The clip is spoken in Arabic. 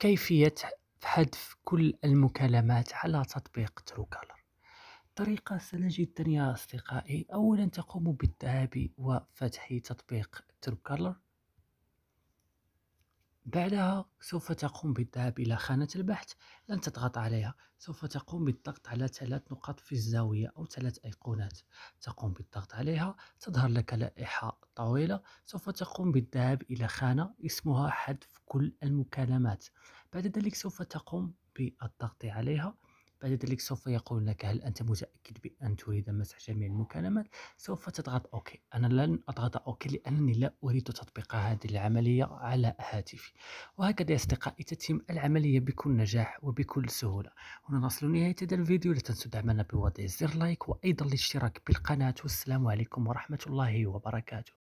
كيفية حذف كل المكالمات على تطبيق تروكالر طريقة سهلة جدا يا أصدقائي أولا تقوم بالذهاب وفتح تطبيق تروكالر بعدها سوف تقوم بالذهاب إلى خانة البحث لن تضغط عليها سوف تقوم بالضغط على ثلاث نقاط في الزاوية أو ثلاث أيقونات تقوم بالضغط عليها تظهر لك لائحة طويلة سوف تقوم بالذهاب إلى خانة اسمها حذف كل المكالمات بعد ذلك سوف تقوم بالضغط عليها بعد ذلك سوف يقول لك هل أنت متأكد بأن تريد مسح جميع المكالمات سوف تضغط أوكي أنا لن أضغط أوكي لأنني لا أريد تطبيق هذه العملية على هاتفي وهكذا يا أصدقائي تتم العملية بكل نجاح وبكل سهولة هنا نصل لنهاية هذا الفيديو لا تنسوا دعمنا بوضع زر لايك وأيضا الاشتراك بالقناة والسلام عليكم ورحمة الله وبركاته